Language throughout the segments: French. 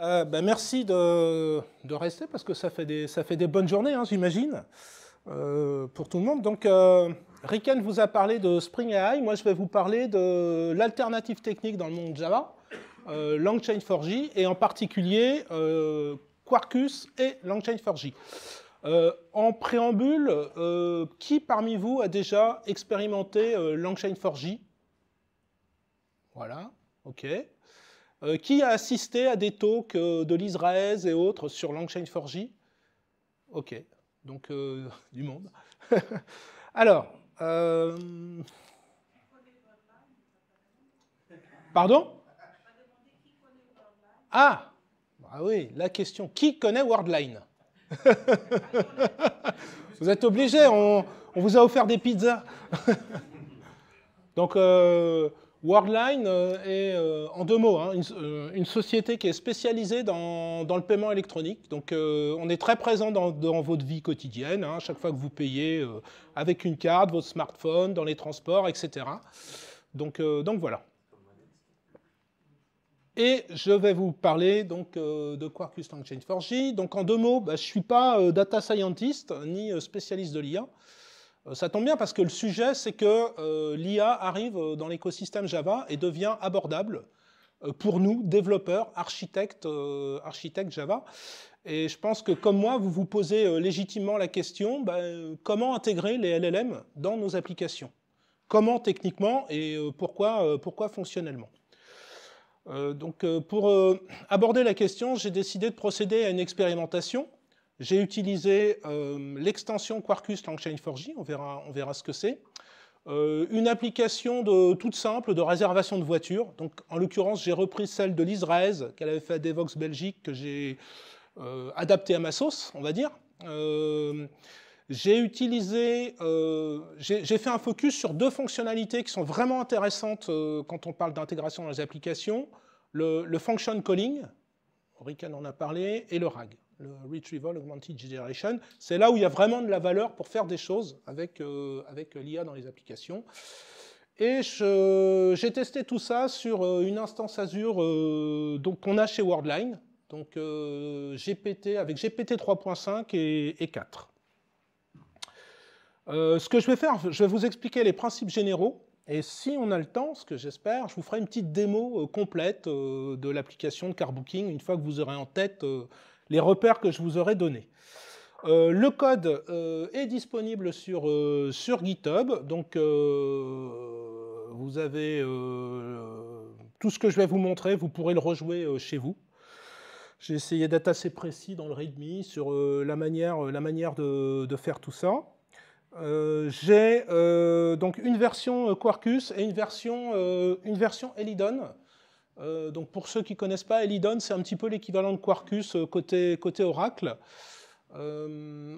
Euh, ben, merci de, rester parce que ça fait des, bonnes journées, hein, j'imagine, euh, pour tout le monde. Donc, euh, Riken vous a parlé de Spring AI. Moi, je vais vous parler de l'alternative technique dans le monde Java, LangChain4j et en particulier Quarkus et longchain 4 j euh, en préambule, euh, qui parmi vous a déjà expérimenté euh, Langchain4j Voilà, ok. qui a assisté à des talks de l'Israël et autres sur Langchain4j Ok, donc du monde. Alors, pardon Ah, ah oui, la question. Qui connaît Wordline vous êtes obligés, on, vous a offert des pizzas. Donc, euh, Worldline euh, est, euh, en deux mots, hein, euh, une, société qui est spécialisée dans, le paiement électronique. Donc, on est très présent dans, votre vie quotidienne, hein, chaque fois que vous payez avec une carte, votre smartphone, dans les transports, etc. Donc, donc voilà. Et je vais vous parler donc euh, de Quarkus Langchain 4J. Donc en deux mots, bah, je ne suis pas euh, data scientist ni euh, spécialiste de l'IA. ça tombe bien parce que le sujet, c'est que l'IA arrive dans l'écosystème Java et devient abordable pour nous, développeurs, architectes, architectes Java. Et je pense que comme moi, vous vous posez légitimement la question, bah, comment intégrer les LLM dans nos applications Comment techniquement et pourquoi, pourquoi fonctionnellement euh, donc, euh, pour euh, aborder la question, j'ai décidé de procéder à une expérimentation. J'ai utilisé l'extension Quarkus LangChain4j, on verra, on verra ce que c'est. une application de, toute simple de réservation de voitures. Donc, en l'occurrence, j'ai repris celle de Lise qu'elle avait fait à Devox Belgique, que j'ai adaptée à ma sauce, on va dire j'ai utilisé, euh, j'ai fait un focus sur deux fonctionnalités qui sont vraiment intéressantes euh, quand on parle d'intégration dans les applications le, function calling, Rican en a parlé, et le RAG, le Retrieval Augmented Generation. C'est là où il y a vraiment de la valeur pour faire des choses avec, euh, avec l'IA dans les applications. Et j'ai testé tout ça sur une instance Azure qu'on a chez Worldline, donc GPT avec GPT 3.5 et, et 4. Euh, ce que je vais faire, je vais vous expliquer les principes généraux. Et si on a le temps, ce que j'espère, je vous ferai une petite démo euh, complète euh, de l'application de CarBooking une fois que vous aurez en tête les repères que je vous aurai donnés. le code est disponible sur, GitHub, donc vous avez tout ce que je vais vous montrer, vous pourrez le rejouer chez vous. J'ai essayé d'être assez précis dans le README sur la manière, la manière de faire tout ça. Euh, j'ai euh, donc une version euh, Quarkus et une version, une version Elidon. donc pour ceux qui ne connaissent pas, Elidon, c'est un petit peu l'équivalent de Quarkus côté, côté Oracle,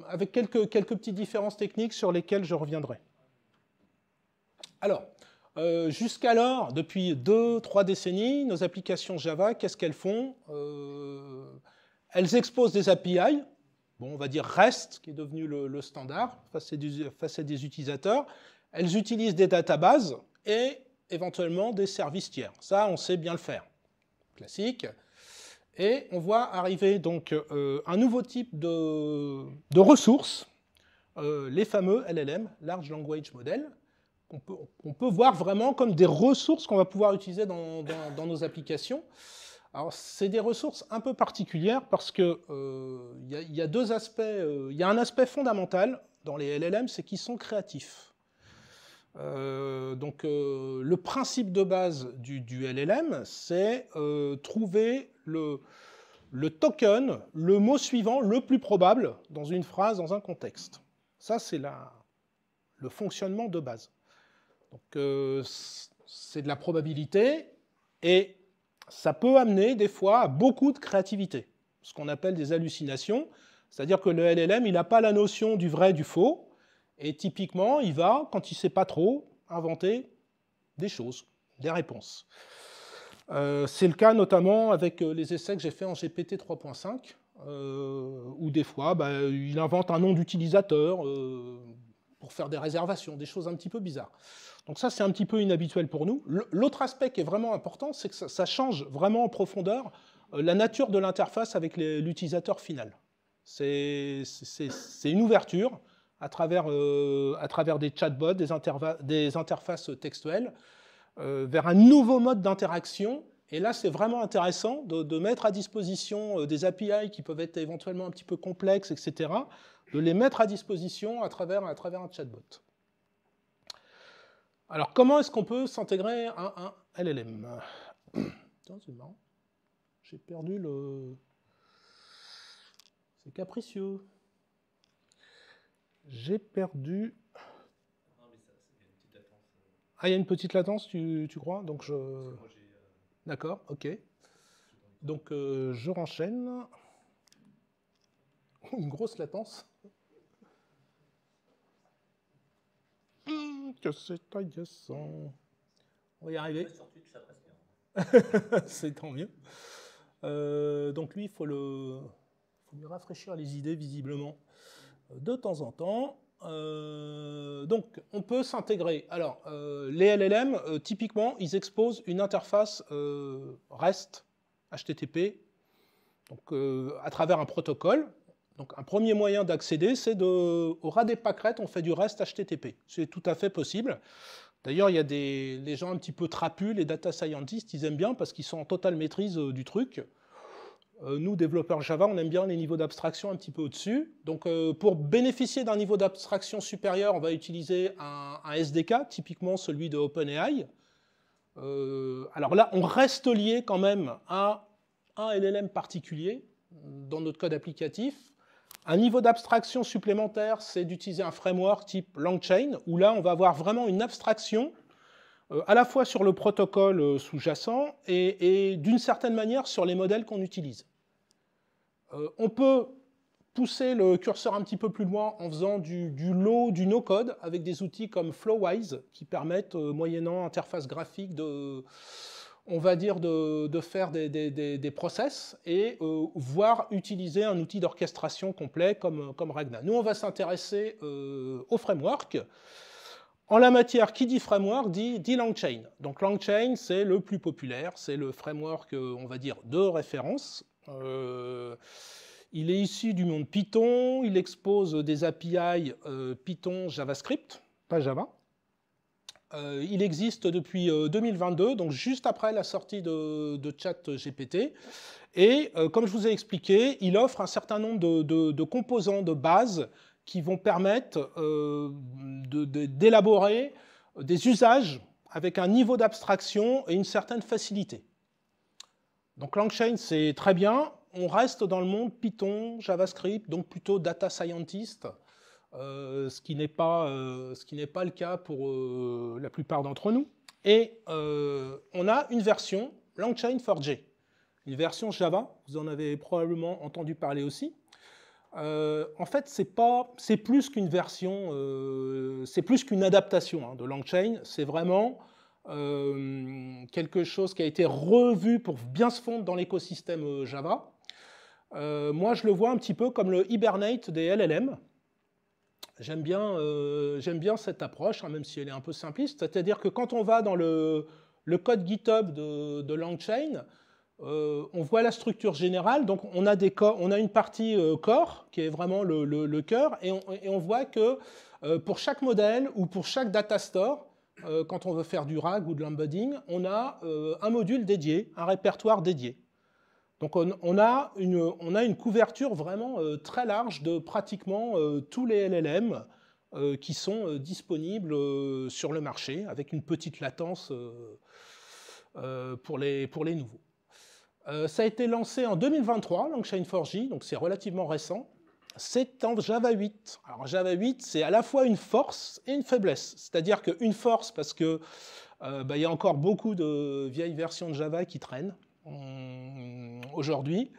avec quelques, petites différences techniques sur lesquelles je reviendrai. Alors, jusqu'alors, depuis deux, trois décennies, nos applications Java, qu'est-ce qu'elles font Elles exposent des API, on va dire REST, qui est devenu le, standard face à, des, utilisateurs. Elles utilisent des databases et éventuellement des services tiers. Ça, on sait bien le faire. Classique. Et on voit arriver donc euh, un nouveau type de, ressources, euh, les fameux LLM, Large Language Model, qu'on peut, on peut voir vraiment comme des ressources qu'on va pouvoir utiliser dans nos applications. Alors, c'est des ressources un peu particulières parce que il euh, y, a deux aspects. Il euh, un aspect fondamental dans les LLM, c'est qu'ils sont créatifs. Euh, donc, le principe de base du, LLM, c'est trouver le, le token, le mot suivant le plus probable dans une phrase, dans un contexte. Ça, c'est le fonctionnement de base. Donc, c'est de la probabilité et ça peut amener des fois à beaucoup de créativité, ce qu'on appelle des hallucinations, c'est-à-dire que le LLM, il n'a pas la notion du vrai, du faux, et typiquement, il va, quand il ne sait pas trop, inventer des choses, des réponses. Euh, c'est le cas notamment avec euh, les essais que j'ai faits en GPT 3.5, euh, où des fois, bah, il invente un nom d'utilisateur, pour faire des réservations, des choses un petit peu bizarres. Donc ça, c'est un petit peu inhabituel pour nous. L'autre aspect qui est vraiment important, c'est que ça, change vraiment en profondeur euh, la nature de l'interface avec l'utilisateur final. C'est une ouverture à travers, euh, à travers des chatbots, des, interfaces textuelles, euh, vers un nouveau mode d'interaction. Et là, c'est vraiment intéressant de, de, mettre à disposition des API qui peuvent être éventuellement un petit peu complexes, etc., de les mettre à disposition à travers, à travers un chatbot. Alors, comment est-ce qu'on peut s'intégrer à un LLM c'est marrant. J'ai perdu le. C'est capricieux. J'ai perdu. Ah, il y a une petite latence, tu, crois Donc je. D'accord, ok. Donc euh, je renchaîne. Une grosse latence. Mmh, que c'est agaçant. On va y arriver. c'est tant mieux. Euh, donc lui, il faut, le... lui rafraîchir les idées visiblement euh, de temps en temps. Euh, donc on peut s'intégrer. Alors les LLM, typiquement, ils exposent une interface REST, HTTP, donc, à travers un protocole donc un premier moyen d'accéder, c'est de, au ras des pâquerettes, on fait du REST HTTP. C'est tout à fait possible. D'ailleurs, il y a des les gens un petit peu trapus, les data scientists, ils aiment bien parce qu'ils sont en totale maîtrise euh, du truc. Euh, nous, développeurs Java, on aime bien les niveaux d'abstraction un petit peu au-dessus. Donc, euh, pour bénéficier d'un niveau d'abstraction supérieur, on va utiliser un, SDK, typiquement celui de OpenAI. alors là, on reste lié quand même à un LLM particulier dans notre code applicatif. Un niveau d'abstraction supplémentaire, c'est d'utiliser un framework type longchain, où là, on va avoir vraiment une abstraction euh, à la fois sur le protocole euh, sous-jacent et, d'une certaine manière sur les modèles qu'on utilise. Euh, on peut pousser le curseur un petit peu plus loin en faisant du, du low, du no-code, avec des outils comme Flowwise, qui permettent, moyennant interface graphique, de on va dire, de, faire des, process et euh, voir utiliser un outil d'orchestration complet comme, comme Ragna. Nous, on va s'intéresser euh, au framework. En la matière, qui dit framework dit, dit LangChain. Donc chain c'est le plus populaire, c'est le framework, euh, on va dire, de référence. il est issu du monde Python, il expose des API Python, JavaScript, pas Java. Euh, il existe depuis 2022, euh, donc juste après la sortie de, de ChatGPT. Et euh, comme je vous ai expliqué, il offre un certain nombre de, composants de base qui vont permettre d'élaborer des usages avec un niveau d'abstraction et une certaine facilité. Donc Langchain, c'est très bien. On reste dans le monde Python, JavaScript, donc plutôt data scientist. Euh, ce qui n'est pas, euh, ce qui n'est pas le cas pour euh, la plupart d'entre nous. Et on a une version longchain 4J, une version Java. Vous en avez probablement entendu parler aussi. en fait, c'est plus qu'une version, c'est plus qu'une adaptation hein, de longchain, C'est vraiment quelque chose qui a été revu pour bien se fondre dans l'écosystème Java. moi, je le vois un petit peu comme le Hibernate des LLM. J'aime bien, euh, bien, cette approche, hein, même si elle est un peu simpliste. C'est-à-dire que quand on va dans le, code GitHub de, de euh, on voit la structure générale. Donc, on a, des on a une partie euh, corps qui est vraiment le, le, cœur, et on, et on, voit que pour chaque modèle ou pour chaque data store, quand on veut faire du RAG ou de l'embedding, on a un module dédié, un répertoire dédié. Donc on, a une, couverture vraiment euh, très large de pratiquement euh, tous les LLM euh, qui sont disponibles sur le marché, avec une petite latence pour les, nouveaux. ça a été lancé en 2023, longchain 4 j donc c'est relativement récent. C'est en Java 8. Alors Java 8, c'est à la fois une force et une faiblesse. C'est-à-dire qu'une force parce qu'il bah, y a encore beaucoup de vieilles versions de Java qui traînent. Euh, aujourd'hui.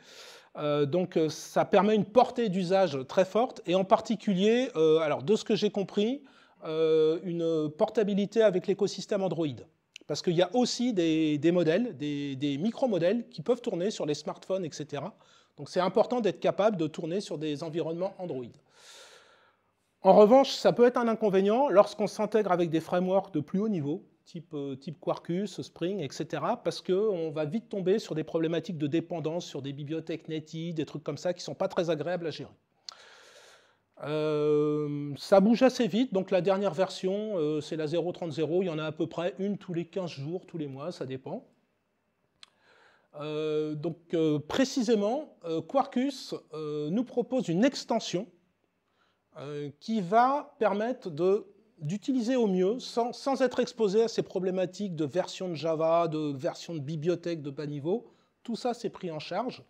Euh, donc euh, ça permet une portée d'usage très forte et en particulier, alors de ce que j'ai compris, une portabilité avec l'écosystème Android. Parce qu'il y a aussi des, modèles, des micro-modèles qui peuvent tourner sur les smartphones, etc. Donc c'est important d'être capable de tourner sur des environnements Android. En revanche, ça peut être un inconvénient lorsqu'on s'intègre avec des frameworks de plus haut niveau, type, euh, type Quarkus, Spring, etc. Parce qu'on va vite tomber sur des problématiques de dépendance, sur des bibliothèques Netty, des trucs comme ça qui ne sont pas très agréables à gérer. Euh, ça bouge assez vite, donc la dernière version, euh, c'est la 0.30. il y en a à peu près une tous les 15 jours, tous les mois, ça dépend. donc précisément, Quarkus nous propose une extension qui va permettre de d'utiliser au mieux, sans, être exposé à ces problématiques de version de Java, de version de bibliothèque de bas niveau, tout ça c'est pris en charge,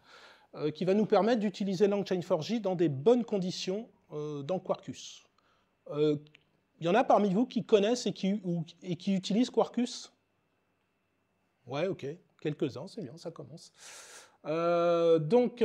euh, qui va nous permettre d'utiliser LangChain4j dans des bonnes conditions euh, dans Quarkus. Il euh, y en a parmi vous qui connaissent et qui, et qui utilisent Quarkus Ouais, ok, quelques-uns, c'est bien, ça commence. donc,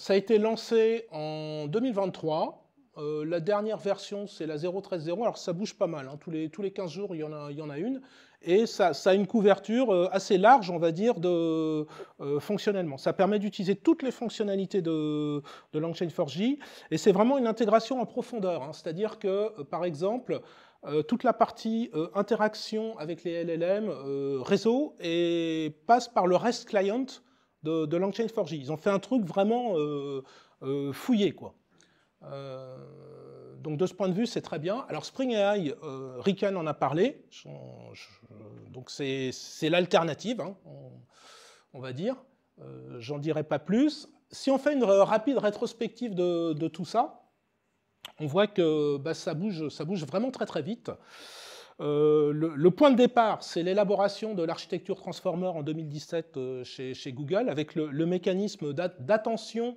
ça a été lancé en 2023. Euh, la dernière version, c'est la 0.13.0. Alors ça bouge pas mal. Hein. Tous, les, tous les 15 jours, il y en a, y en a une. Et ça, a une couverture euh, assez large, on va dire, de euh, fonctionnellement. Ça permet d'utiliser toutes les fonctionnalités de, de LangChain4j. Et c'est vraiment une intégration en profondeur. Hein. C'est-à-dire que, par exemple, toute la partie interaction avec les LLM, réseau, et passe par le REST client de, de LangChain4j. Ils ont fait un truc vraiment fouillé, quoi. Euh, donc de ce point de vue, c'est très bien. Alors Spring AI, euh, en a parlé, donc c'est l'alternative, hein, on, va dire. Euh, j'en dirai pas plus. Si on fait une rapide rétrospective de, tout ça, on voit que bah, ça, bouge, ça bouge vraiment très très vite. Euh, le, point de départ, c'est l'élaboration de l'architecture Transformer en 2017 chez, Google, avec le, le mécanisme d'attention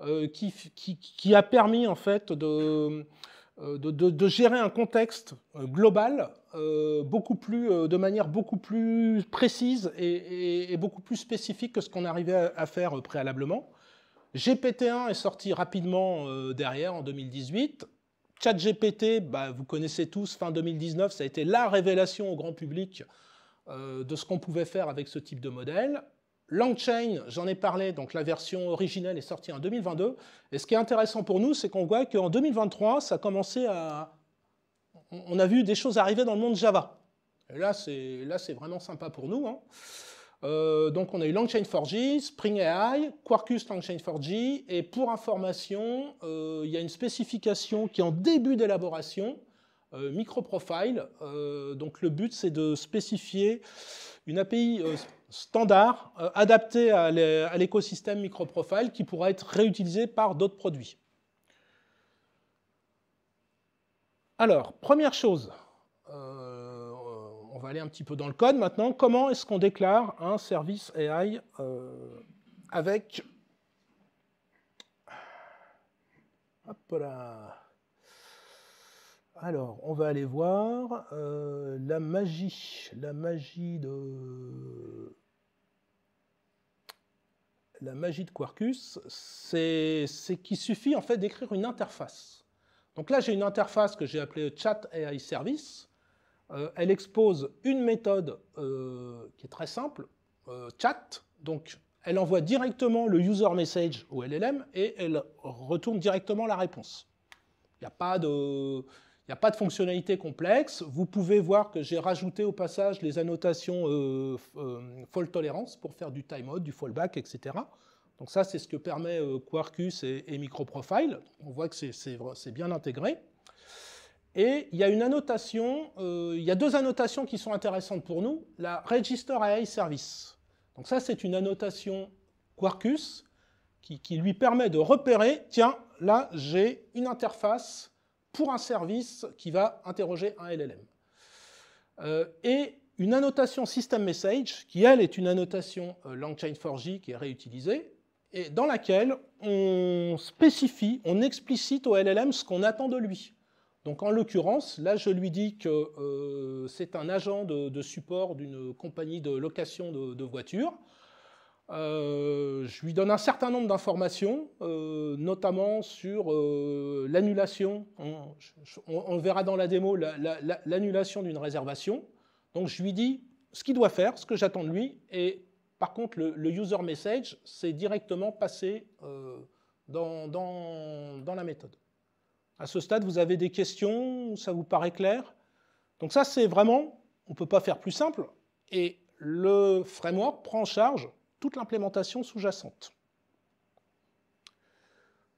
euh, qui, a permis en fait de, euh, gérer un contexte euh, global beaucoup plus, de manière beaucoup plus précise et, beaucoup plus spécifique que ce qu'on arrivait à, faire préalablement. GPT-1 est sorti rapidement derrière en 2018. ChatGPT, bah, vous connaissez tous, fin 2019, ça a été la révélation au grand public de ce qu'on pouvait faire avec ce type de modèle. Longchain, j'en ai parlé, donc la version originelle est sortie en 2022. Et ce qui est intéressant pour nous, c'est qu'on voit qu'en 2023, ça a commencé à... On a vu des choses arriver dans le monde Java. Et là, c'est, là, c'est vraiment sympa pour nous. Hein. Euh, donc on a eu Longchain 4 j Spring AI, Quarkus Longchain 4 j et pour information, euh, il y a une spécification qui est en début d'élaboration, euh, microprofile. donc le but, c'est de spécifier une API standard euh, adapté à l'écosystème microprofile qui pourra être réutilisé par d'autres produits. Alors, première chose, euh, on va aller un petit peu dans le code maintenant. Comment est-ce qu'on déclare un service AI euh, avec... Hop là alors, on va aller voir euh, la magie, la magie de la magie de Quarkus, c'est qu'il suffit en fait d'écrire une interface. Donc là, j'ai une interface que j'ai appelée Chat AI Service. Euh, elle expose une méthode euh, qui est très simple, chat. Donc, elle envoie directement le user message au LLM et elle retourne directement la réponse. Il n'y a pas de il n'y a pas de fonctionnalité complexe. Vous pouvez voir que j'ai rajouté au passage les annotations euh, euh tolerance pour faire du time du fallback, etc. Donc ça, c'est ce que permet euh, Quarkus et, MicroProfile. On voit que c'est bien intégré. Et il y a une annotation, euh, il y a deux annotations qui sont intéressantes pour nous. La Register AI Service. Donc ça, c'est une annotation Quarkus qui, qui lui permet de repérer, tiens, là, j'ai une interface pour un service qui va interroger un LLM. Euh, et une annotation system message, qui elle est une annotation euh, LangChain4j qui est réutilisée, et dans laquelle on spécifie, on explicite au LLM ce qu'on attend de lui. Donc en l'occurrence, là je lui dis que euh, c'est un agent de, support d'une compagnie de location de, voitures. Euh, je lui donne un certain nombre d'informations, euh, notamment sur euh, l'annulation. On, verra dans la démo, l'annulation d'une réservation. Donc je lui dis ce qu'il doit faire, ce que j'attends de lui. Et par contre, le, user message, c'est directement passé dans, dans, la méthode. À ce stade, vous avez des questions, ça vous paraît clair Donc ça, c'est vraiment, on ne peut pas faire plus simple. Et le framework prend en charge toute l'implémentation sous-jacente.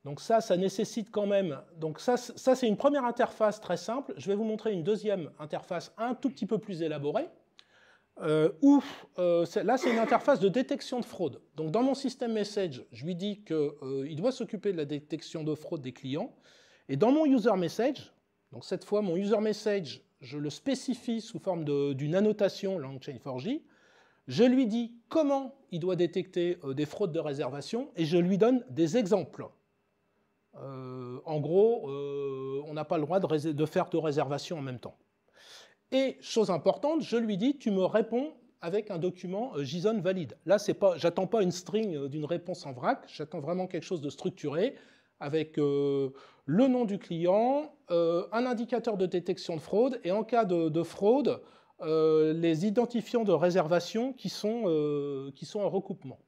Donc ça, ça nécessite quand même... Donc ça, ça c'est une première interface très simple. Je vais vous montrer une deuxième interface un tout petit peu plus élaborée. Euh, euh, là, c'est une interface de détection de fraude. Donc dans mon système message, je lui dis qu'il euh, doit s'occuper de la détection de fraude des clients. Et dans mon user message, donc cette fois, mon user message, je le spécifie sous forme d'une annotation LangChain4j. Je lui dis comment il doit détecter euh, des fraudes de réservation et je lui donne des exemples. Euh, en gros, euh, on n'a pas le droit de, faire deux réservations en même temps. Et chose importante, je lui dis, tu me réponds avec un document JSON valide. Là, c'est pas, j'attends pas une string d'une réponse en vrac, j'attends vraiment quelque chose de structuré avec le nom du client, un indicateur de détection de fraude, et en cas de fraude, euh, les identifiants de réservation qui sont, euh, qui sont en recoupement.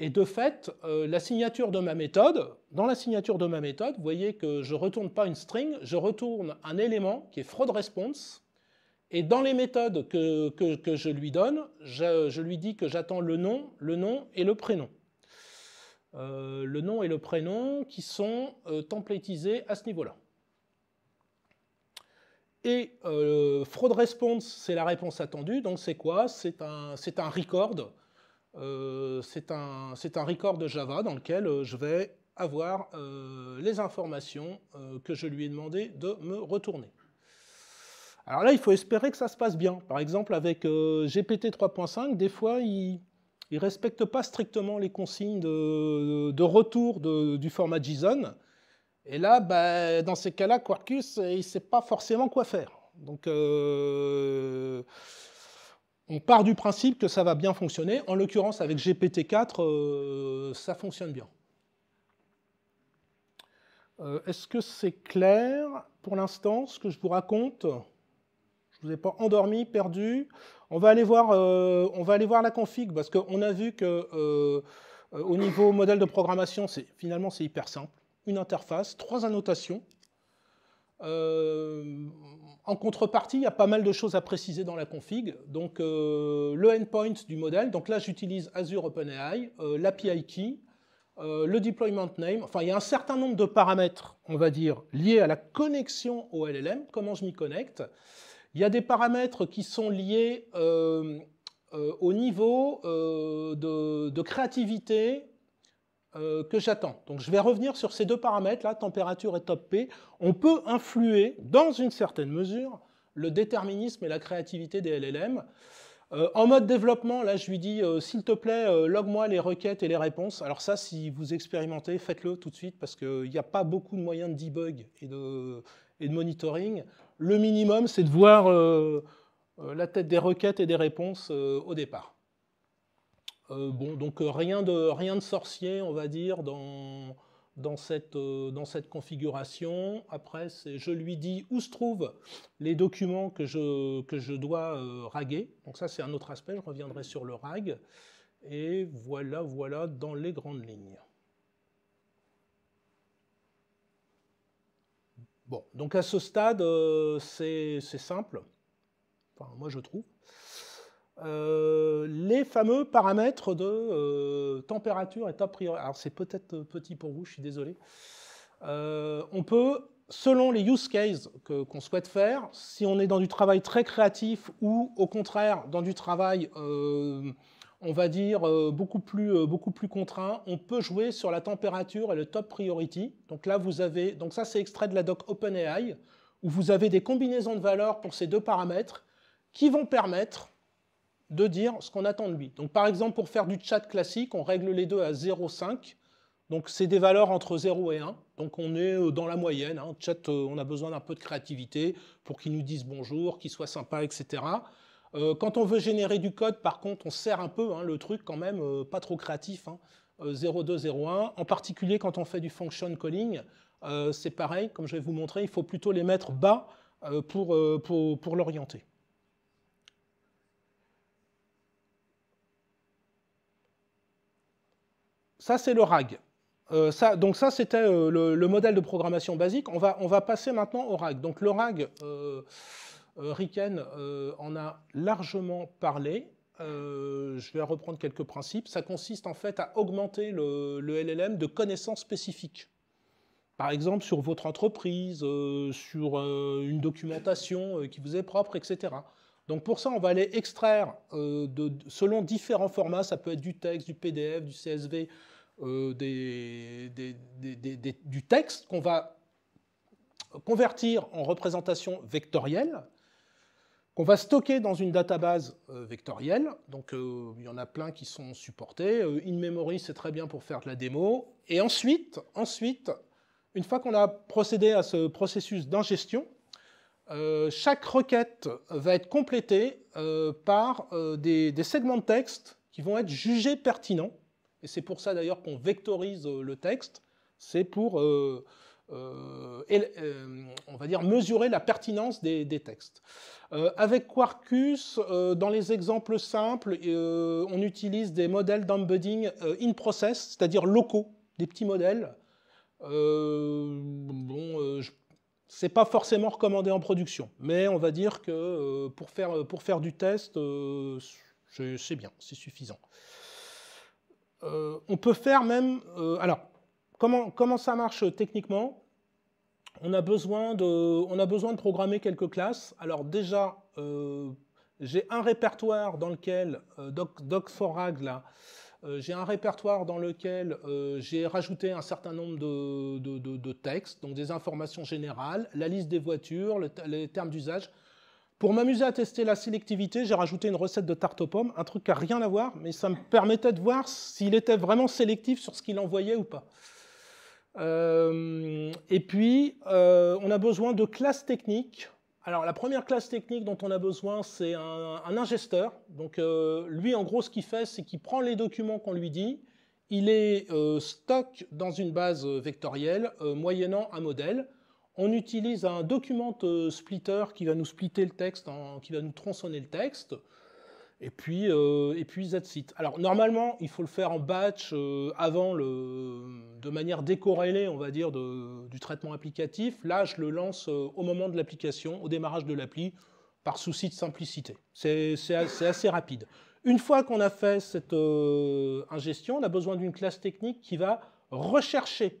Et de fait, euh, la signature de ma méthode, dans la signature de ma méthode, vous voyez que je ne retourne pas une string, je retourne un élément qui est fraud response. Et dans les méthodes que, je lui donne, je, lui dis que j'attends le nom, le nom et le prénom. le nom et le prénom qui sont templétisés à ce niveau-là. Et euh, fraud response, c'est la réponse attendue. Donc c'est quoi C'est un, record. Euh, c'est un, record de Java dans lequel euh, je vais avoir euh, les informations que je lui ai demandé de me retourner. Alors là, il faut espérer que ça se passe bien. Par exemple, avec GPT 3.5, des fois, il ne respecte pas strictement les consignes de, retour du format JSON. Et là, bah, dans ces cas-là, Quarkus, euh, il ne sait pas forcément quoi faire. Donc, euh, on part du principe que ça va bien fonctionner. En l'occurrence, avec GPT-4, euh, ça fonctionne bien. Est-ce que c'est clair pour l'instant ce que je vous raconte Je ne vous ai pas endormi, perdu. On va aller voir, on va aller voir la config parce qu'on a vu que au niveau modèle de programmation, finalement, c'est hyper simple une interface, trois annotations. Euh, en contrepartie, il y a pas mal de choses à préciser dans la config. Donc, euh, le endpoint du modèle. Donc là, j'utilise Azure OpenAI, euh, l'API key, le deployment name. Enfin, il y a un certain nombre de paramètres, on va dire, liés à la connexion au LLM, comment je m'y connecte. Il y a des paramètres qui sont liés au niveau de, de, créativité euh, que j'attends. Donc je vais revenir sur ces deux paramètres, là, température et top P. On peut influer, dans une certaine mesure, le déterminisme et la créativité des LLM. Euh, en mode développement, là, je lui dis, euh, s'il te plaît, log-moi les requêtes et les réponses. Alors ça, si vous expérimentez, faites-le tout de suite parce qu'il n'y a pas beaucoup de moyens de debug et de monitoring. Le minimum, c'est de voir la tête des requêtes et des réponses au départ. Euh, bon, donc euh, rien de, rien de sorcier, on va dire, dans, euh, cette, configuration. Après, je lui dis où se trouvent les documents que je, dois raguer. Donc ça, c'est un autre aspect, je reviendrai sur le rag. Et voilà, voilà, dans les grandes lignes. Bon, donc à ce stade, c'est simple. Enfin, moi, je trouve. Euh, les fameux paramètres de euh, température et top priority. Alors c'est peut-être euh, petit pour vous, je suis désolé. on peut, selon les use cases qu'on souhaite faire, si on est dans du travail très créatif ou au contraire dans du travail, on va dire, beaucoup, plus, beaucoup plus contraint, on peut jouer sur la température et le top priority. Donc là, vous avez, donc ça c'est extrait de la doc OpenAI, où vous avez des combinaisons de valeurs pour ces deux paramètres qui vont permettre de dire ce qu'on attend de lui. Donc par exemple, pour faire du chat classique, on règle les deux à 0,5. Donc c'est des valeurs entre 0 et 1. Donc on est euh, dans la moyenne. Hein. Chat, euh, on a besoin d'un peu de créativité pour qu'il nous dise bonjour, qu'il soit sympa, etc. Euh, quand on veut générer du code, par contre, on sert un peu hein, le truc quand même, pas trop créatif. 0,2, hein. 0,1. En particulier quand on fait du function calling, c'est pareil, comme je vais vous montrer, il faut plutôt les mettre bas pour, pour l'orienter. Ça, c'est le RAG. Euh, donc ça, c'était euh, le, modèle de programmation basique. On va, on va, passer maintenant au RAG. Donc le RAG, euh, Riken en a largement parlé. je vais reprendre quelques principes. Ça consiste en fait à augmenter le, LLM de connaissances spécifiques. Par exemple, sur votre entreprise, sur une documentation qui vous est propre, etc. Donc pour ça, on va aller extraire, selon différents formats, ça peut être du texte, du PDF, du CSV, euh, des, du texte qu'on va convertir en représentation vectorielle, qu'on va stocker dans une database euh, vectorielle. Donc euh, il y en a plein qui sont supportés. In-memory, c'est très bien pour faire de la démo. Et ensuite, ensuite une fois qu'on a procédé à ce processus d'ingestion, chaque requête va être complétée par des, segments de texte qui vont être jugés pertinents et c'est pour ça d'ailleurs qu'on vectorise euh, le texte, c'est pour, euh, euh, on va dire, mesurer la pertinence des, textes. avec Quarkus, dans les exemples simples, on utilise des modèles d'embedding in process, c'est-à-dire locaux, des petits modèles. bon, n'est c'est pas forcément recommandé en production, mais on va dire que pour faire, pour faire du test, c'est bien, c'est suffisant. Euh, on peut faire même... Euh, alors, comment, comment ça marche euh, techniquement on a, besoin de, on a besoin de programmer quelques classes. Alors déjà, j'ai un répertoire dans lequel, doc, doc là, j'ai un répertoire dans lequel j'ai rajouté un certain nombre de, textes, donc des informations générales, la liste des voitures, les termes d'usage. Pour m'amuser à tester la sélectivité, j'ai rajouté une recette de tarte aux pommes, un truc qui n'a rien à voir, mais ça me permettait de voir s'il était vraiment sélectif sur ce qu'il envoyait ou pas. Euh, et puis, euh, on a besoin de classes techniques. Alors, la première classe technique dont on a besoin, c'est un, ingesteur. Donc, euh, lui, en gros, ce qu'il fait, c'est qu'il prend les documents qu'on lui dit, il les stocke dans une base vectorielle, moyennant un modèle on utilise un document euh, splitter qui va nous splitter le texte, qui va nous tronçonner le texte, et puis, euh, et puis that's it. Alors normalement, il faut le faire en batch euh, avant, le, de manière décorrélée, on va dire, du traitement applicatif. Là, je le lance au moment de l'application, au démarrage de l'appli, par souci de simplicité. C'est assez rapide. Une fois qu'on a fait cette ingestion, on a besoin d'une classe technique qui va rechercher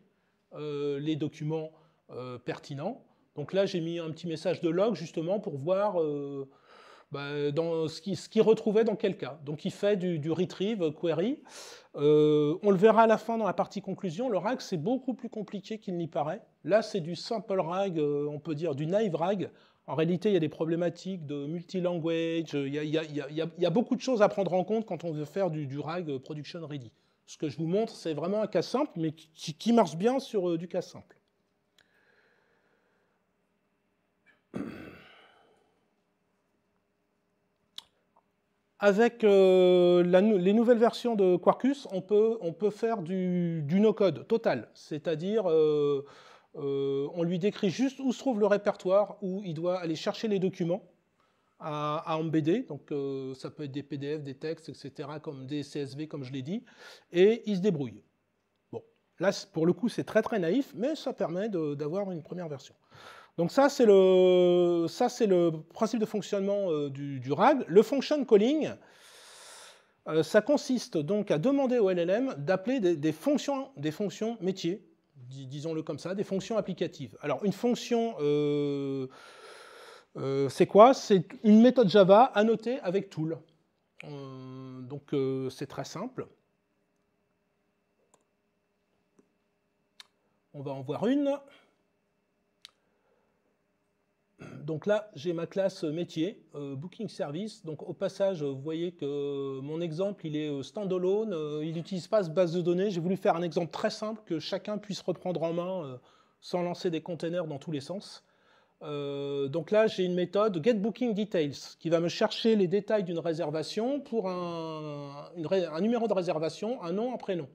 les documents euh, pertinent. Donc là, j'ai mis un petit message de log justement pour voir euh, bah, dans ce qu'il qui retrouvait dans quel cas. Donc il fait du, retrieve query. Euh, on le verra à la fin dans la partie conclusion. Le RAG, c'est beaucoup plus compliqué qu'il n'y paraît. Là, c'est du simple RAG, on peut dire du naive RAG. En réalité, il y a des problématiques de multilanguage, il y a, il y a, beaucoup de choses à prendre en compte quand on veut faire du, RAG production ready. Ce que je vous montre, c'est vraiment un cas simple, mais qui, marche bien sur du cas simple. Avec euh, les nouvelles versions de Quarkus, on peut, faire du, no-code total, c'est-à-dire euh, euh, on lui décrit juste où se trouve le répertoire, où il doit aller chercher les documents à, embedder, Donc ça peut être des PDF, des textes, etc., comme des CSV, comme je l'ai dit. Et il se débrouille. Bon, là, pour le coup, c'est très très naïf, mais ça permet d'avoir une première version. Donc ça, c'est le, principe de fonctionnement euh, du, RAG. Le function calling, euh, ça consiste donc à demander au LLM d'appeler des, fonctions, des fonctions métiers, disons-le comme ça, des fonctions applicatives. Alors une fonction, euh, c'est quoi C'est une méthode Java annotée avec tool. donc c'est très simple. On va en voir une donc là, j'ai ma classe métier, euh, Booking Service. Donc au passage, vous voyez que mon exemple, il est euh, standalone, euh, il n'utilise pas ce base de données. J'ai voulu faire un exemple très simple que chacun puisse reprendre en main sans lancer des containers dans tous les sens. donc là, j'ai une méthode getBookingDetails qui va me chercher les détails d'une réservation pour un numéro de réservation, un nom, un prénom.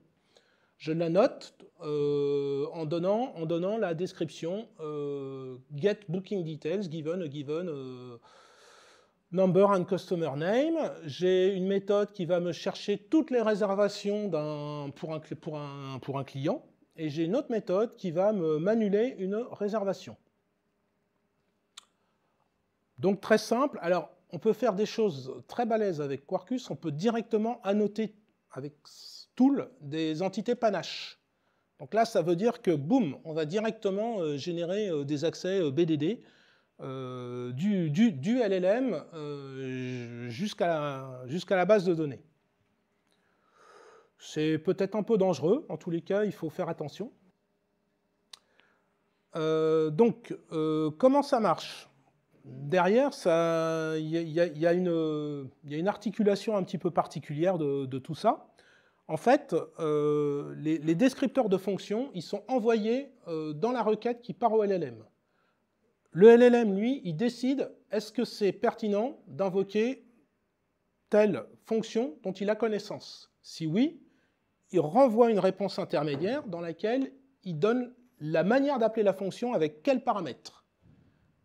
Je la note euh, en, donnant, en donnant la description euh, get booking details given a given euh, number and customer name. J'ai une méthode qui va me chercher toutes les réservations pour, un, pour, un, pour un client et j'ai une autre méthode qui va me m'annuler une réservation. Donc très simple. Alors on peut faire des choses très balèzes avec Quarkus. On peut directement annoter avec des entités panache. Donc là, ça veut dire que, boum, on va directement euh, générer euh, des accès euh, BDD du, LLM jusqu'à la, base de données. C'est peut-être un peu dangereux, en tous les cas, il faut faire attention. donc, comment ça marche Derrière, il y, a une articulation un petit peu particulière de tout ça en fait, euh, les, descripteurs de fonctions, ils sont envoyés euh, dans la requête qui part au LLM. Le LLM, lui, il décide est-ce que c'est pertinent d'invoquer telle fonction dont il a connaissance. Si oui, il renvoie une réponse intermédiaire dans laquelle il donne la manière d'appeler la fonction avec quels paramètres.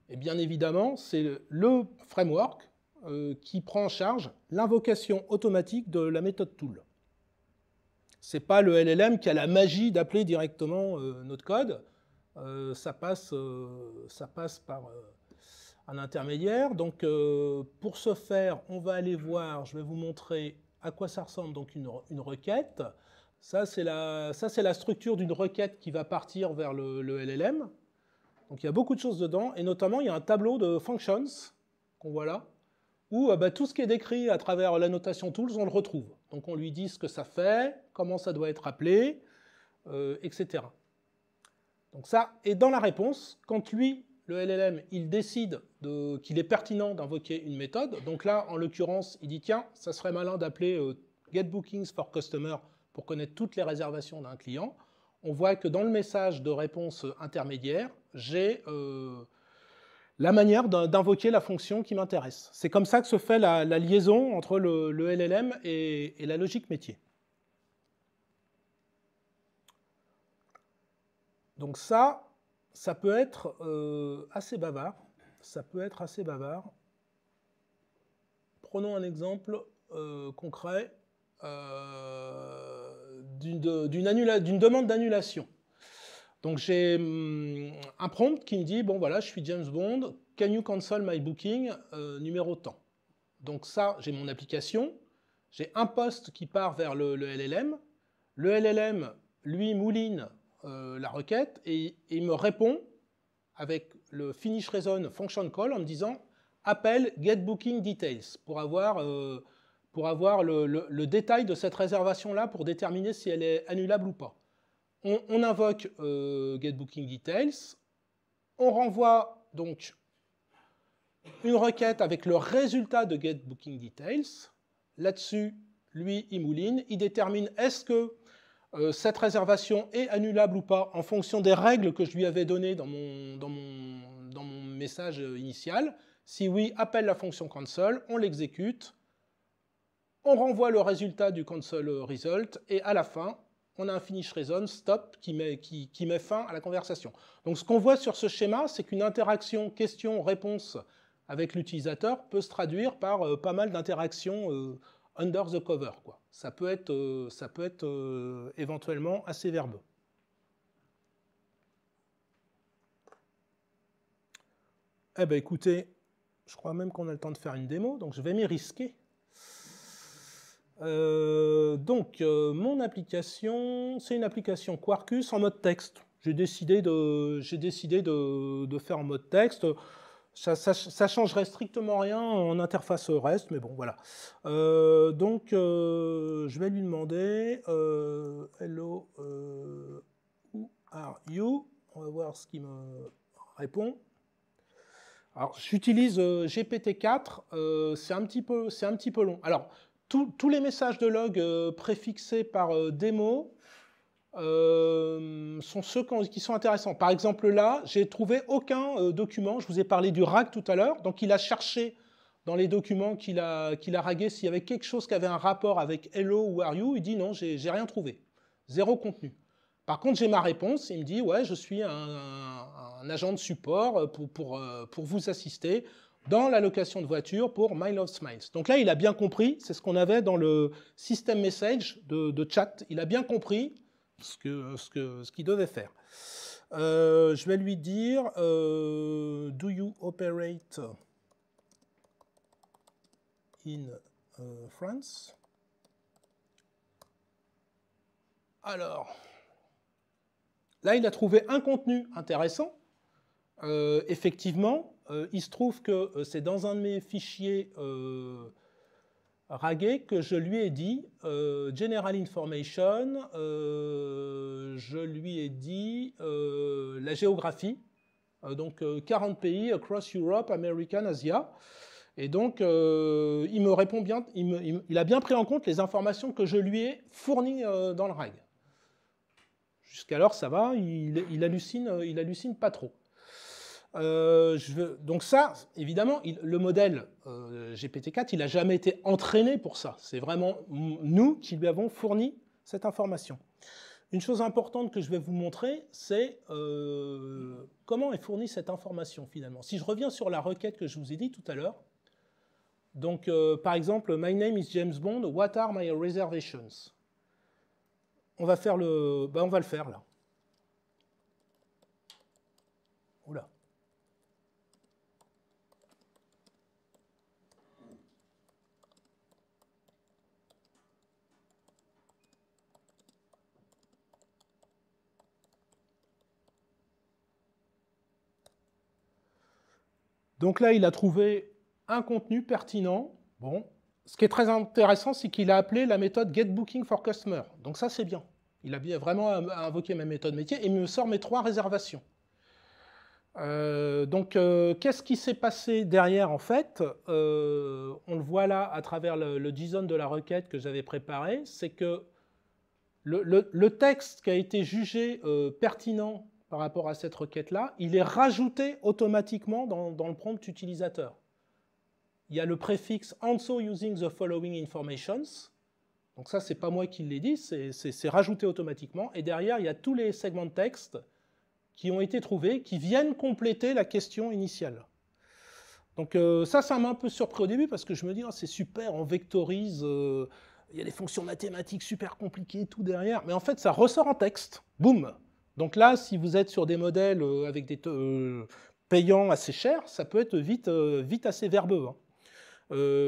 Et bien évidemment, c'est le framework euh, qui prend en charge l'invocation automatique de la méthode tool n'est pas le LLM qui a la magie d'appeler directement euh, notre code. Euh, ça, passe, euh, ça passe par un intermédiaire. Donc, pour ce faire, on va aller voir, je vais vous montrer à quoi ça ressemble donc une, requête. Ça, c'est la, la structure d'une requête qui va partir vers le, LLM. Donc, il y a beaucoup de choses dedans, et notamment, il y a un tableau de functions qu'on voit là, où bah, tout ce qui est décrit à travers la notation tools, on le retrouve. Donc on lui dit ce que ça fait, comment ça doit être appelé, euh, etc. Donc ça, et dans la réponse, quand lui, le LLM, il décide qu'il est pertinent d'invoquer une méthode, donc là, en l'occurrence, il dit tiens, ça serait malin d'appeler euh, Get Bookings for Customer pour connaître toutes les réservations d'un client. On voit que dans le message de réponse intermédiaire, j'ai euh, la manière d'invoquer la fonction qui m'intéresse. C'est comme ça que se fait la, liaison entre le, LLM et, la logique métier. Donc ça, ça peut être euh, assez bavard. Ça peut être assez bavard. Prenons un exemple euh, concret euh, d'une demande d'annulation. Donc j'ai hum, un prompt qui me dit, bon voilà, je suis James Bond, can you cancel my booking euh, numéro temps Donc ça, j'ai mon application, j'ai un poste qui part vers le, LLM, le LLM, lui, mouline euh, la requête et, il me répond avec le finish reason function call en me disant appel get booking details pour avoir, euh, pour avoir le détail de cette réservation-là pour déterminer si elle est annulable ou pas on, invoque euh, getBookingDetails, on renvoie donc une requête avec le résultat de getBookingDetails. Là-dessus, lui, il mouline, il détermine est-ce que euh, cette réservation est annulable ou pas en fonction des règles que je lui avais données dans mon, dans mon, message euh, initial. Si oui, appelle la fonction Console, on l'exécute, on renvoie le résultat du console result et à la fin, on a un finish reason, stop, qui met, fin à la conversation. Donc ce qu'on voit sur ce schéma, c'est qu'une interaction question-réponse avec l'utilisateur peut se traduire par euh, pas mal d'interactions euh, under the cover. Quoi. Ça peut être, euh, ça peut être éventuellement assez verbeux. Eh bien écoutez, je crois même qu'on a le temps de faire une démo, donc je vais m'y risquer. Euh, donc, euh, mon application, c'est une application Quarkus en mode texte. J'ai décidé, de, j'ai décidé de, faire en mode texte. Ça, ça, changerait strictement rien en interface REST, mais bon, voilà. Euh, donc, je vais lui demander Hello, who are you On va voir ce qu'il me répond. Alors, j'utilise GPT-4, c'est un, petit peu, c'est un petit peu long. Alors, tous les messages de log euh, préfixés par euh, démo euh, sont ceux qui sont intéressants. Par exemple, là, j'ai trouvé aucun document. Je vous ai parlé du RAG tout à l'heure. Donc, il a cherché dans les documents qu'il a, ragué s'il y avait quelque chose qui avait un rapport avec Hello ou Are You. Il dit non, j'ai rien trouvé. Zéro contenu. Par contre, j'ai ma réponse. Il me dit, ouais, je suis un, agent de support pour, vous assister dans la location de voiture pour My Love Smiles. Donc là, il a bien compris, c'est ce qu'on avait dans le système message de, chat, il a bien compris ce qu'il que, ce devait faire. Euh, je vais lui dire, euh, do you operate in euh, France Alors, là, il a trouvé un contenu intéressant. effectivement, euh, il se trouve que euh, c'est dans un de mes fichiers euh, ragué que je lui ai dit General Information, je lui ai dit la géographie, donc 40 pays across Europe, American, Asia. Et donc, il me répond bien, il, a bien pris en compte les informations que je lui ai fournies dans le RAG. Jusqu'alors, ça va, il, il, hallucine, il hallucine pas trop. Euh, donc ça, évidemment, le modèle euh, GPT-4, il n'a jamais été entraîné pour ça. C'est vraiment nous qui lui avons fourni cette information. Une chose importante que je vais vous montrer, c'est euh, comment est fournie cette information finalement. Si je reviens sur la requête que je vous ai dit tout à l'heure, donc par exemple, My name is James Bond, what are my reservations On va faire le, ben, on va le faire là. Donc là, il a trouvé un contenu pertinent. Bon, ce qui est très intéressant, c'est qu'il a appelé la méthode Get Booking for Customer. Donc ça, c'est bien. Il a bien vraiment invoqué ma méthode métier et me sort mes trois réservations. Euh, donc, euh, qu'est-ce qui s'est passé derrière en fait euh, On le voit là à travers le, JSON de la requête que j'avais préparé, c'est que le, texte qui a été jugé pertinent par rapport à cette requête-là, il est rajouté automatiquement dans, le prompt utilisateur. Il y a le préfixe also using the following informations. Donc ça, n'est pas moi qui l'ai dit, c'est rajouté automatiquement. Et derrière, il y a tous les segments de texte qui ont été trouvés, qui viennent compléter la question initiale. Donc euh, ça, ça m'a un peu surpris au début parce que je me dis, oh, c'est super, on vectorise, euh, il y a des fonctions mathématiques super compliquées, tout derrière. Mais en fait, ça ressort en texte. Boum donc là, si vous êtes sur des modèles euh, avec des euh, payants assez chers, ça peut être vite, euh, vite assez verbeux. Hein.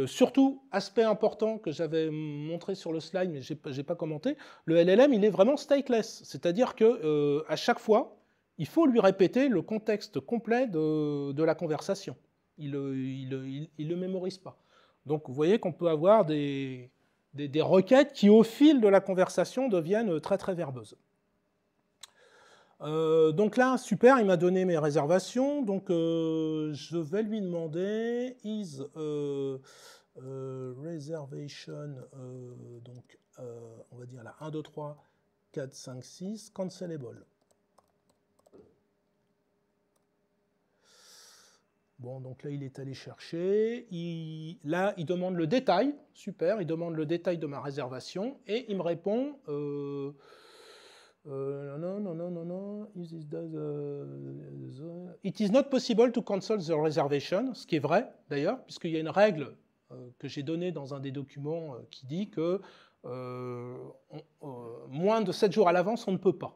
surtout, aspect important que j'avais montré sur le slide, mais je n'ai pas commenté, le LLM, il est vraiment stateless. C'est-à-dire qu'à chaque fois, il faut lui répéter le contexte complet de, la conversation. Il ne le mémorise pas. Donc vous voyez qu'on peut avoir des, des requêtes qui, au fil de la conversation, deviennent très très verbeuses. Euh, donc là, super, il m'a donné mes réservations. Donc euh, je vais lui demander is euh, euh reservation, donc on va dire là 1, 2, 3, 4, 5, 6, cancelable. Bon, donc là, il est allé chercher. Il, là, il demande le détail. Super, il demande le détail de ma réservation. Et il me répond non non non non non, It is not possible to cancel the reservation, ce qui est vrai d'ailleurs, puisqu'il y a une règle que j'ai donnée dans un des documents qui dit que moins de 7 jours à l'avance, on ne peut pas.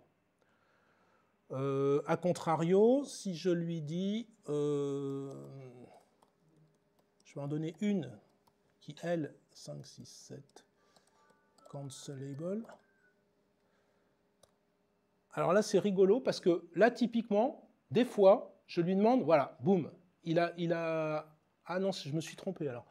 a contrario, si je lui dis, je vais en donner une qui, elle, 5, 6, 7, cancelable alors là c'est rigolo parce que là typiquement, des fois, je lui demande, voilà, boum, il a, il a, ah non, je me suis trompé alors.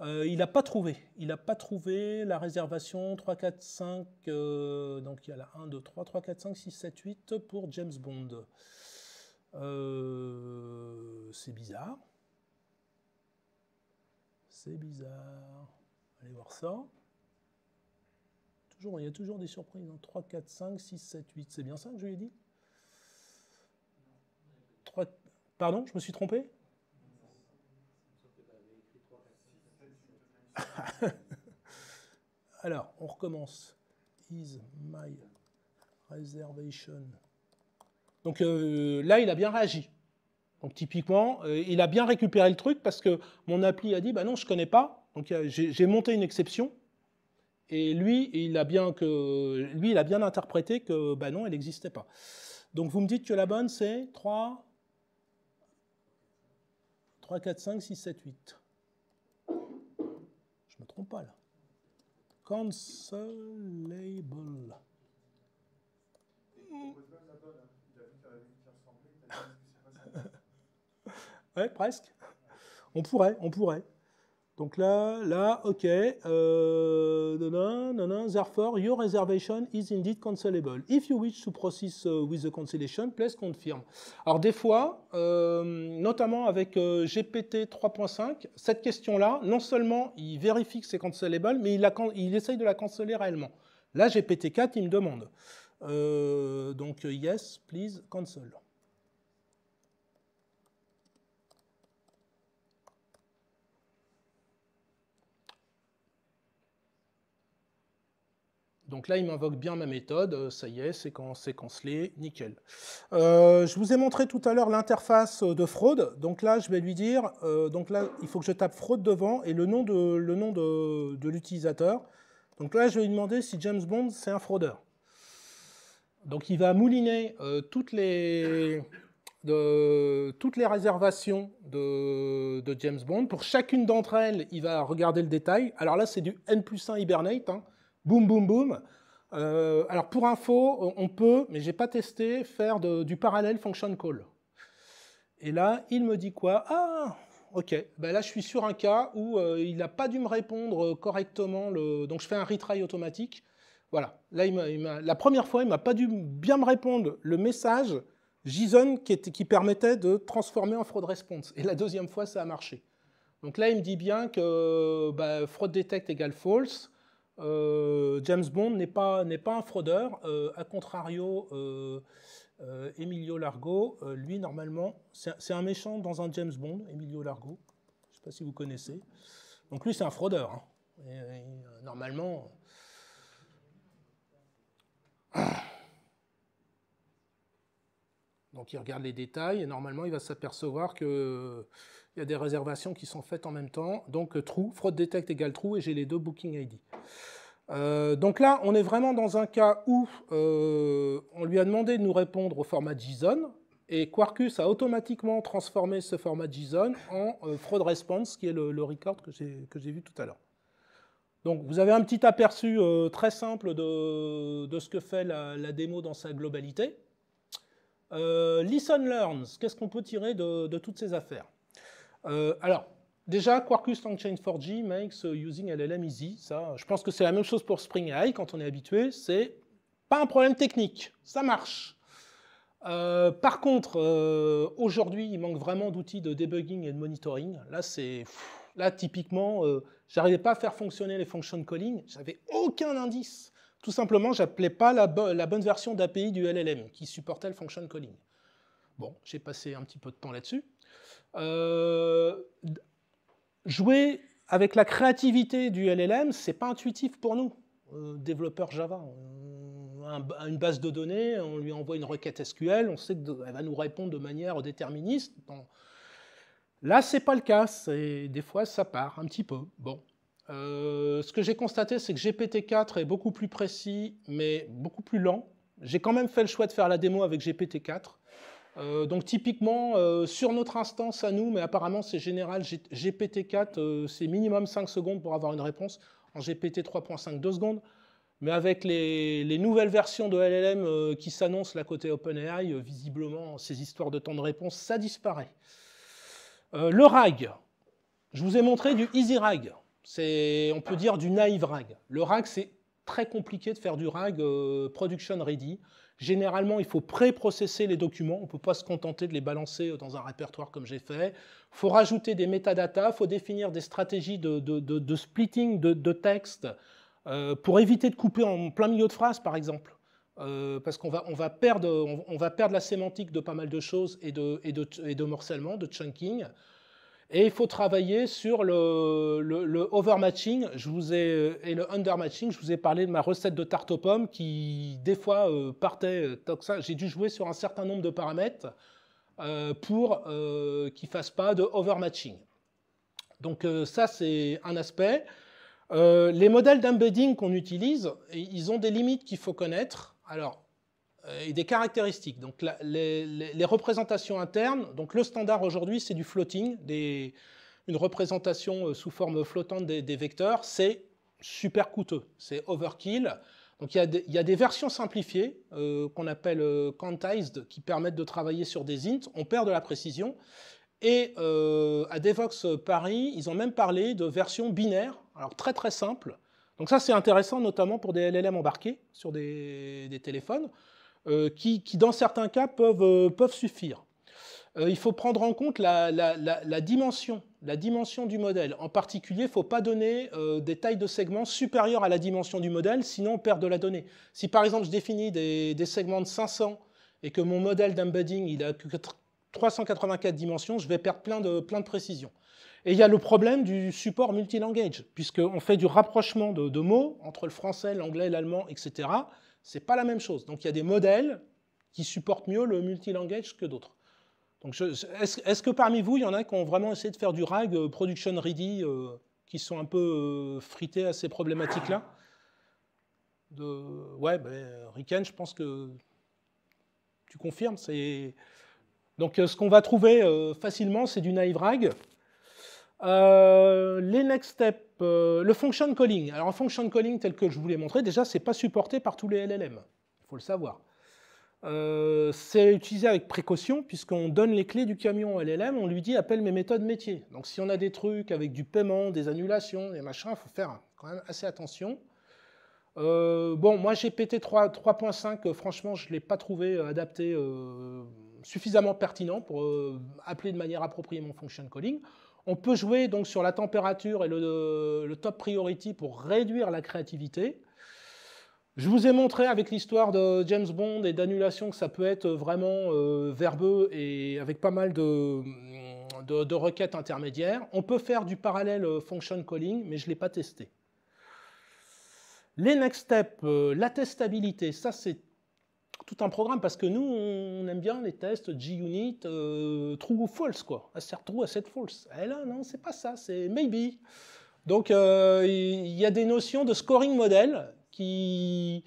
Euh, il n'a pas trouvé. Il n'a pas trouvé la réservation 3, 4, 5. donc il y a la 1, 2, 3, 3, 4, 5, 6, 7, 8 pour James Bond. Euh, c'est bizarre. C'est bizarre. Allez voir ça il y a toujours des surprises. 3, 4, 5, 6, 7, 8. C'est bien ça que je lui ai dit 3... Pardon, je me suis trompé Alors, on recommence. Is my reservation. Donc euh, là, il a bien réagi. Donc typiquement, euh, il a bien récupéré le truc parce que mon appli a dit, bah non, je ne connais pas. Donc j'ai monté une exception. Et lui, il a bien, que, lui, il a bien interprété que ben non, elle n'existait pas. Donc vous me dites que la bonne, c'est 3, 3, 4, 5, 6, 7, 8. Je me trompe pas là. Cancelable. Oui, presque. On pourrait, on pourrait. Donc là, là, OK, euh, therefore, your reservation is indeed cancelable. If you wish to proceed euh, with the cancellation, please confirm. Alors des fois, euh, notamment avec GPT 3.5, cette question-là, non seulement il vérifie que c'est cancelable, mais il, il essaye de la canceller réellement. Là, GPT 4, il me demande. donc, yes, please cancel. Donc là, il m'invoque bien ma méthode, euh, ça y est, c'est cancelé. nickel. Euh, je vous ai montré tout à l'heure l'interface euh, de fraude, donc là, je vais lui dire, donc là, il faut que je tape fraude devant et le nom de, le nom de, de l'utilisateur. Donc là, je vais lui demander si James Bond, c'est un fraudeur. Donc il va mouliner toutes, les, toutes les réservations de, James Bond. Pour chacune d'entre elles, il va regarder le détail. Alors là, c'est du N plus 1 Hibernate. Hein boum, boum, boum. Euh, alors pour info, on peut, mais j'ai pas testé, faire du parallèle function call. Et là, il me dit quoi Ah, ok. Ben là, je suis sur un cas où euh, il n'a pas dû me répondre correctement. Le... Donc je fais un retry automatique. Voilà. Là, la première fois, il m'a pas dû bien me répondre le message JSON qui, qui permettait de transformer en fraud response. Et la deuxième fois, ça a marché. Donc là, il me dit bien que ben, fraude fraud detect égale false. Euh, James Bond n'est pas, n'est pas un fraudeur. Euh, à a contrario, euh, Emilio Largo, lui, normalement, c'est un méchant dans un James Bond, Emilio Largo. Je ne sais pas si vous connaissez. Donc lui, c'est un fraudeur. Hein. normalement. Donc il regarde les détails et normalement, il va s'apercevoir que il y a des réservations qui sont faites en même temps. Donc euh, true, fraud detect égale true, et j'ai les deux booking ID. Euh, donc là, on est vraiment dans un cas où euh, on lui a demandé de nous répondre au format JSON, et Quarkus a automatiquement transformé ce format JSON en fraud response, qui est le, record que j'ai vu tout à l'heure. Donc vous avez un petit aperçu très simple de, ce que fait la, démo dans sa globalité. listen learns, qu'est-ce qu'on peut tirer de toutes ces affaires euh, alors, déjà, Quarkus longchain 4G makes uh, using LLM easy. Ça, je pense que c'est la même chose pour Spring AI quand on est habitué. C'est pas un problème technique, ça marche. Euh, par contre, euh, aujourd'hui, il manque vraiment d'outils de debugging et de monitoring. Là, c'est là typiquement, je j'arrivais pas à faire fonctionner les function calling. J'avais aucun indice. Tout simplement, j'appelais pas la, la, bonne version d'API du LLM qui supportait le function calling. Bon, j'ai passé un petit peu de temps là-dessus. Euh, jouer avec la créativité du LLM, c'est pas intuitif pour nous, euh, développeurs Java. On, une base de données, on lui envoie une requête SQL, on sait qu'elle va nous répondre de manière déterministe. Là, Là, c'est pas le cas. Des fois, ça part un petit peu. Bon. Euh, ce que j'ai constaté, c'est que GPT-4 est beaucoup plus précis, mais beaucoup plus lent. J'ai quand même fait le choix de faire la démo avec GPT-4. Euh, donc typiquement, euh, sur notre instance à nous, mais apparemment c'est général, GPT-4, euh, c'est minimum 5 secondes pour avoir une réponse. En GPT 3.5, 2 secondes. Mais avec les, nouvelles versions de LLM qui s'annoncent là côté OpenAI, visiblement, ces histoires de temps de réponse, ça disparaît. le RAG, je vous ai montré du Easy RAG. C'est, on peut dire, du Naive RAG. Le RAG, c'est très compliqué de faire du RAG production ready. Généralement, il faut pré-processer les documents. On ne peut pas se contenter de les balancer euh, dans un répertoire comme j'ai fait. Il faut rajouter des métadonnées, Il faut définir des stratégies de, splitting de, texte euh, pour éviter de couper en plein milieu de phrase, par exemple. Euh, parce qu'on va, on va, perdre, la sémantique de pas mal de choses et de, morcellement, de chunking. Et il faut travailler sur le, le, overmatching je vous ai, et le undermatching. Je vous ai parlé de ma recette de tarte aux pommes qui, des fois, euh, partait euh, ça. J'ai dû jouer sur un certain nombre de paramètres euh, pour qu'ils qu'il ne fasse pas de overmatching. Donc ça, c'est un aspect. les modèles d'embedding qu'on utilise, ils ont des limites qu'il faut connaître. Alors, euh, et des caractéristiques. Donc les, représentations internes, donc le standard aujourd'hui c'est du floating, des, une représentation euh, sous forme flottante des, vecteurs, c'est super coûteux, c'est overkill. Donc il y, a des, il y a des versions simplifiées euh, qu'on appelle quantized qui permettent de travailler sur des ints, on perd de la précision. Et à Devox Paris, ils ont même parlé de versions binaires, alors très très simples. Donc ça c'est intéressant notamment pour des LLM embarqués sur des, des téléphones. Euh, qui, dans certains cas, peuvent, euh, suffire. Euh, il faut prendre en compte la, dimension, la dimension du modèle. En particulier, il ne faut pas donner des tailles de segments supérieures à la dimension du modèle, sinon on perd de la donnée. Si par exemple je définis des, segments de 500 et que mon modèle d'embedding il a 384 dimensions, je vais perdre plein de, précisions. Et il y a le problème du support multilangage, puisqu'on fait du rapprochement de, mots entre le français, l'anglais, l'allemand, etc. C'est pas la même chose. Donc il y a des modèles qui supportent mieux le multilangage que d'autres. Donc est-ce que parmi vous, il y en a qui ont vraiment essayé de faire du RAG euh, production ready, euh, qui sont un peu euh, frités à ces problématiques-là de... Ouais, ben, Riken, je pense que tu confirmes. Donc ce qu'on va trouver facilement, c'est du naive RAG. Euh, les next steps, euh, le function calling. Alors un function calling tel que je vous l'ai montré, déjà, ce n'est pas supporté par tous les LLM. Il faut le savoir. Euh, c'est utilisé avec précaution puisqu'on donne les clés du camion au LLM, on lui dit appelle mes méthodes métiers. Donc si on a des trucs avec du paiement, des annulations, des machins, il faut faire quand même assez attention. bon, moi j'ai pété 3.5, franchement, je ne l'ai pas trouvé adapté suffisamment pertinent pour appeler de manière appropriée mon function calling. On peut jouer donc sur la température et le, top priority pour réduire la créativité. Je vous ai montré avec l'histoire de James Bond et d'annulation que ça peut être vraiment euh, verbeux et avec pas mal de, requêtes intermédiaires. On peut faire du parallèle euh, function calling, mais je ne l'ai pas testé. Les next steps, euh, la testabilité, ça c'est tout un programme parce que nous, on aime bien les tests G-Unit, euh, true ou false, quoi. Assert true, asset false. Et eh là, non, c'est pas ça, c'est maybe. Donc, euh, il y a des notions de scoring modèle euh, qui,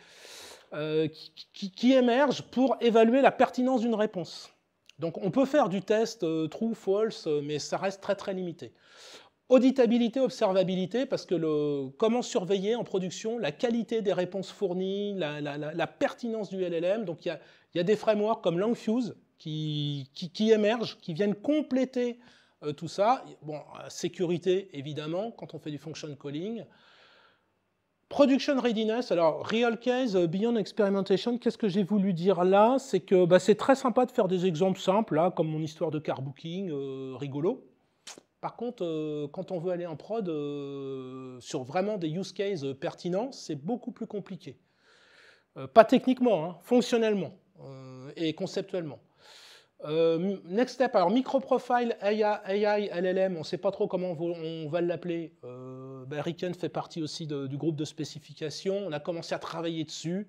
qui, qui, émergent pour évaluer la pertinence d'une réponse. Donc, on peut faire du test true false, mais ça reste très, très limité. Auditabilité, observabilité, parce que le, comment surveiller en production la qualité des réponses fournies, la, pertinence du LLM. Donc il y a, des frameworks comme Langfuse qui, émergent, qui viennent compléter euh, tout ça. Bon, euh, sécurité évidemment quand on fait du function calling. Production readiness, alors real case, euh, beyond experimentation, qu'est-ce que j'ai voulu dire là C'est que bah, c'est très sympa de faire des exemples simples, là, comme mon histoire de car booking, rigolo. Par contre, euh, quand on veut aller en prod euh, sur vraiment des use cases euh, pertinents, c'est beaucoup plus compliqué. pas techniquement, hein, fonctionnellement et conceptuellement. next step, alors microprofile AI, AI, LLM, on ne sait pas trop comment on va l'appeler. Ben, Riken fait partie aussi du groupe de spécification. On a commencé à travailler dessus.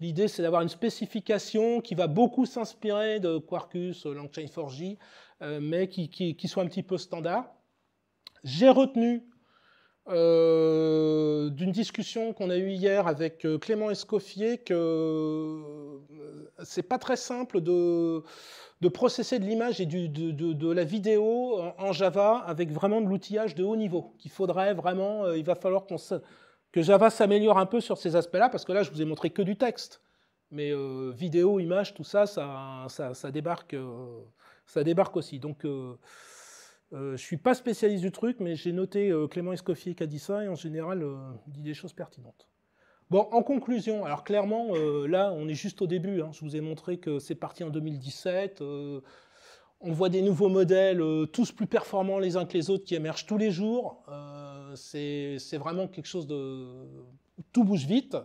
L'idée, c'est d'avoir une spécification qui va beaucoup s'inspirer de Quarkus, Langchain4j, euh, mais qui, soit un petit peu standard. J'ai retenu euh, d'une discussion qu'on a eue hier avec euh, Clément Escoffier que c'est pas très simple de, de processer de l'image et de, la vidéo en, en, Java avec vraiment de l'outillage de haut niveau. Qu'il faudrait vraiment, il va falloir qu'on se que Java s'améliore un peu sur ces aspects-là, parce que là, je vous ai montré que du texte. Mais euh, vidéo, image, tout ça, ça, ça, débarque, euh, ça débarque aussi. Donc, euh, je ne suis pas spécialiste du truc, mais j'ai noté Clément Escoffier qui a dit ça, et en général, il dit des choses pertinentes. Bon, en conclusion, alors clairement, là, on est juste au début. Hein. Je vous ai montré que c'est parti en 2017. on voit des nouveaux modèles, tous plus performants les uns que les autres, qui émergent tous les jours c'est vraiment quelque chose de... Tout bouge vite.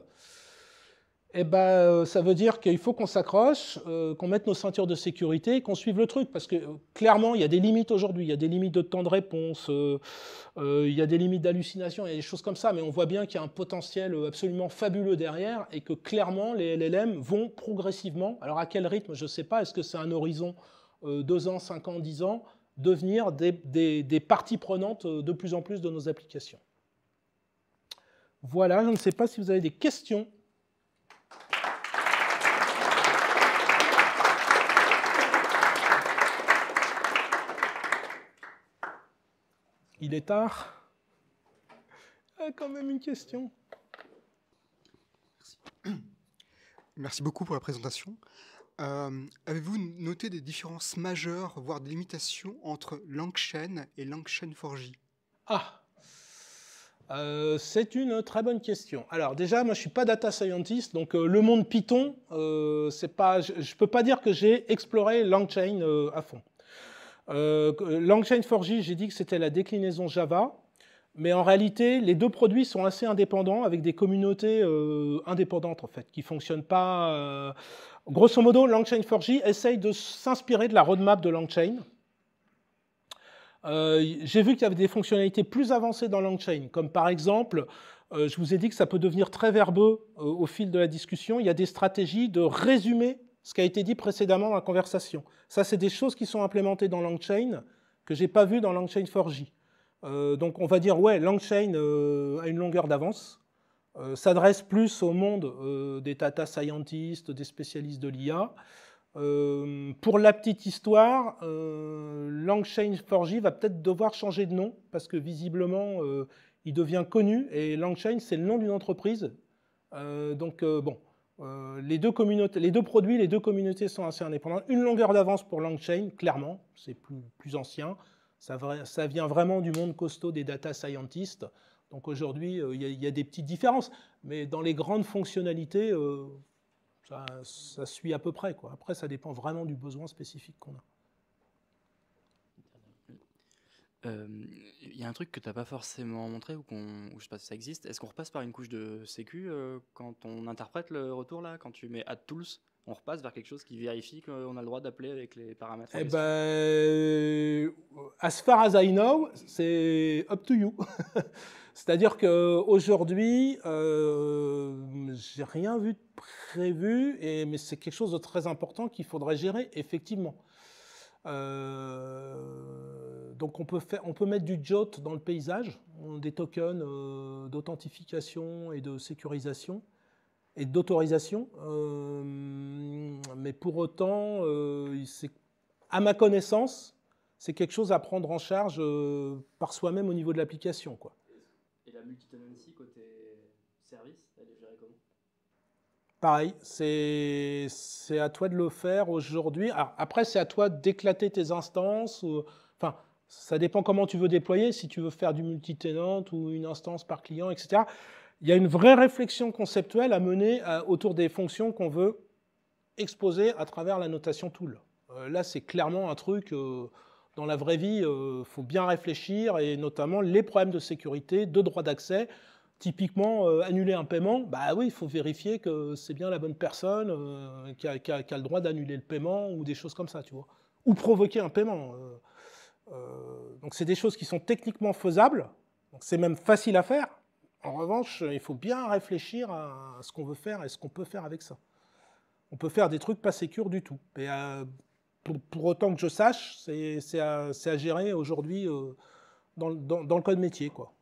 Et eh ben, euh, ça veut dire qu'il faut qu'on s'accroche, euh, qu'on mette nos ceintures de sécurité, qu'on suive le truc, parce que euh, clairement, il y a des limites aujourd'hui, il y a des limites de temps de réponse, il y a des limites d'hallucination, il y a des choses comme ça, mais on voit bien qu'il y a un potentiel absolument fabuleux derrière et que clairement, les LLM vont progressivement. Alors à quel rythme, je ne sais pas, est-ce que c'est un horizon 2 ans, 5 ans, 10 ans devenir des, parties prenantes euh, de plus en plus de nos applications. Voilà, je ne sais pas si vous avez des questions. Il est tard. Ah, quand même une question. Merci beaucoup pour la présentation. Euh, avez-vous noté des différences majeures, voire des limitations entre LangChain et LangChain 4J Ah euh, c'est une très bonne question. Alors déjà, moi je suis pas data scientist, donc euh, le monde Python, c'est pas, je, ne peux pas dire que j'ai exploré LangChain à fond. LangChain 4J, j'ai dit que c'était la déclinaison Java, mais en réalité, les deux produits sont assez indépendants, avec des communautés indépendantes en fait, qui fonctionnent pas. Grosso modo, longchain 4 j essaye de s'inspirer de la roadmap de LangChain. Euh, j'ai vu qu'il y avait des fonctionnalités plus avancées dans LangChain, comme par exemple, euh, je vous ai dit que ça peut devenir très verbeux euh, au fil de la discussion. Il y a des stratégies de résumer ce qui a été dit précédemment dans la conversation. Ça, c'est des choses qui sont implémentées dans LangChain que je n'ai pas vues dans LangChain 4J. donc, on va dire, ouais, LangChain a une longueur d'avance. Euh, s'adresse plus au monde euh, des data scientists, des spécialistes de l'IA. Euh, pour la petite histoire, langchain 4 g va peut-être devoir changer de nom parce que visiblement, il devient connu et LangChain, c'est le nom d'une entreprise. donc, bon, les deux, produits, les deux communautés sont assez indépendantes. Une longueur d'avance pour LangChain, clairement, c'est plus, ancien. Ça, ça, vient vraiment du monde costaud des data scientists. Donc aujourd'hui, euh, il y, a des petites différences, mais dans les grandes fonctionnalités, euh, ça, suit à peu près. Après, ça dépend vraiment du besoin spécifique qu'on a. Euh, il y a un truc que tu n'as pas forcément montré ou, qu'on, je sais pas si ça existe. Est-ce qu'on repasse par une couche de sécu quand on interprète le retour là, quand tu mets add tools on repasse vers quelque chose qui vérifie qu'on a le droit d'appeler avec les paramètres Eh ben, as far as I know, c'est up to you. C'est-à-dire qu'aujourd'hui, euh, j'ai rien vu de prévu, mais c'est quelque chose de très important qu'il faudrait gérer, effectivement. Euh, donc on peut, faire, on peut mettre du JOT dans le paysage, des tokens euh, d'authentification et de sécurisation et d'autorisation. Euh, mais pour autant, euh, à ma connaissance, c'est quelque chose à prendre en charge euh, par soi-même au niveau de l'application. Et la multi côté service, elle est gérée comment Pareil, c'est, à toi de le faire aujourd'hui. après, c'est à toi d'éclater tes instances. enfin, ça dépend comment tu veux déployer, si tu veux faire du multitenant ou une instance par client, etc il y a une vraie réflexion conceptuelle à mener euh, autour des fonctions qu'on veut exposer à travers la notation tool. Euh, là, c'est clairement un truc, euh, dans la vraie vie, il faut bien réfléchir, et notamment les problèmes de sécurité, de droit d'accès. Typiquement, annuler un paiement, bah oui, il faut vérifier que c'est bien la bonne personne qui, a, qui a le droit d'annuler le paiement ou des choses comme ça, tu vois. Ou provoquer un paiement. donc, c'est des choses qui sont techniquement faisables, donc c'est même facile à faire, en revanche, il faut bien réfléchir à ce qu'on veut faire et ce qu'on peut faire avec ça. On peut faire des trucs pas sécures du tout. Et euh, pour, autant que je sache, c'est à, gérer aujourd'hui euh, dans, le code métier. Quoi.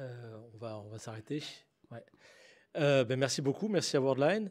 Euh, on va, s'arrêter. Ben, merci beaucoup, merci à Wordline.